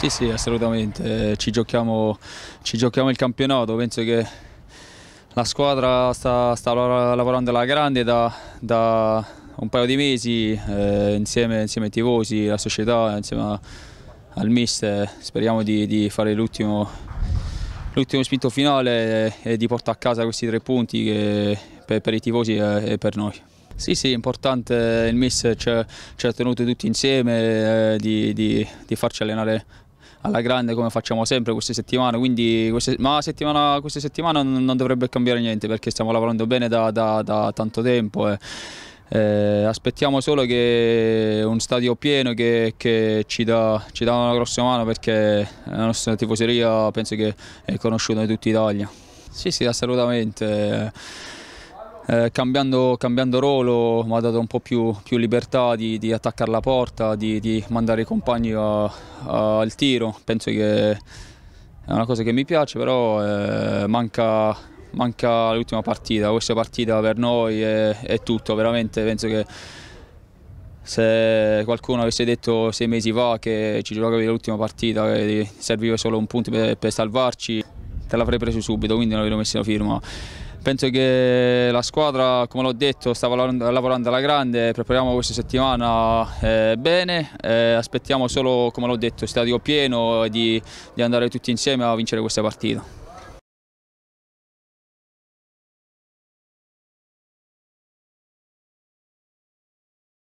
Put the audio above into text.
Sì, sì, assolutamente, ci giochiamo, ci giochiamo il campionato, penso che la squadra sta, sta lavorando alla grande da, da, un paio di mesi eh, insieme, insieme, ai tifosi, la società, insieme al mister, speriamo di, di fare l'ultimo, spinto finale e, e, di portare a casa questi tre punti che, per, per i tifosi e, e per noi. Sì, sì, è importante, eh, il miss ci ha tenuto tutti insieme eh, di, di, di, farci allenare alla grande come facciamo sempre queste settimane, quindi queste, ma settimana, queste settimane non dovrebbe cambiare niente perché stiamo lavorando bene da, da, da tanto tempo. E... Eh. eh, aspettiamo solo che un stadio pieno che, che ci, dà, ci, dà, una grossa mano perché la nostra tifoseria penso che è conosciuta in tutta Italia. Sì, sì, assolutamente. Eh, cambiando, cambiando, ruolo mi ha dato un po' più, più libertà di, di, attaccare la porta, di, di mandare i compagni a, a, al tiro. Penso che è una cosa che mi piace, però eh, manca, manca l'ultima partita. Questa partita per noi è, è, tutto, veramente penso che se qualcuno avesse detto sei mesi fa che ci giocavi l'ultima partita, che serviva solo un punto per, per salvarci, te l'avrei preso subito, quindi non avevo messo la firma. Penso che la squadra, come l'ho detto, stava lavorando alla grande, prepariamo questa settimana eh, bene, eh, aspettiamo solo, come l'ho detto, stadio pieno di, di andare tutti insieme a vincere questa partita.